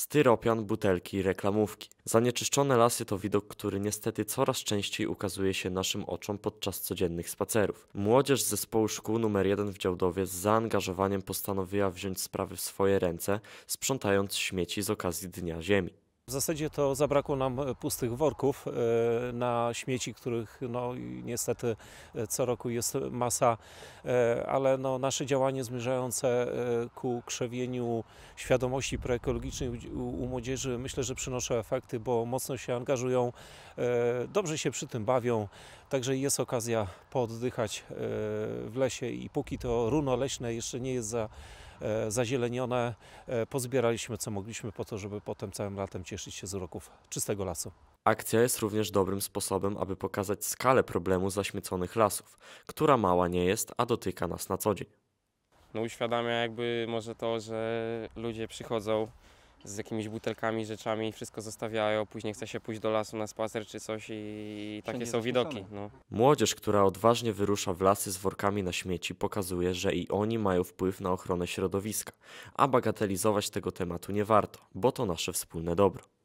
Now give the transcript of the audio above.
styropian, butelki i reklamówki. Zanieczyszczone lasy to widok, który niestety coraz częściej ukazuje się naszym oczom podczas codziennych spacerów. Młodzież z zespołu szkół nr 1 w Działdowie z zaangażowaniem postanowiła wziąć sprawy w swoje ręce, sprzątając śmieci z okazji Dnia Ziemi. W zasadzie to zabrakło nam e, pustych worków e, na śmieci, których no, niestety e, co roku jest masa, ale no, nasze działanie zmierzające ku krzewieniu świadomości proekologicznej u młodzieży myślę, że przynoszą efekty, bo mocno się angażują, dobrze się przy tym bawią, także jest okazja pooddychać w lesie i póki to runo leśne jeszcze nie jest za E, zazielenione. E, pozbieraliśmy co mogliśmy po to, żeby potem całym latem cieszyć się z uroków czystego lasu. Akcja jest również dobrym sposobem, aby pokazać skalę problemu zaśmieconych lasów, która mała nie jest, a dotyka nas na co dzień. No uświadamia jakby może to, że ludzie przychodzą, z jakimiś butelkami, rzeczami, wszystko zostawiają, później chce się pójść do lasu na spacer czy coś i, i takie są widoki. No. Młodzież, która odważnie wyrusza w lasy z workami na śmieci, pokazuje, że i oni mają wpływ na ochronę środowiska, a bagatelizować tego tematu nie warto, bo to nasze wspólne dobro.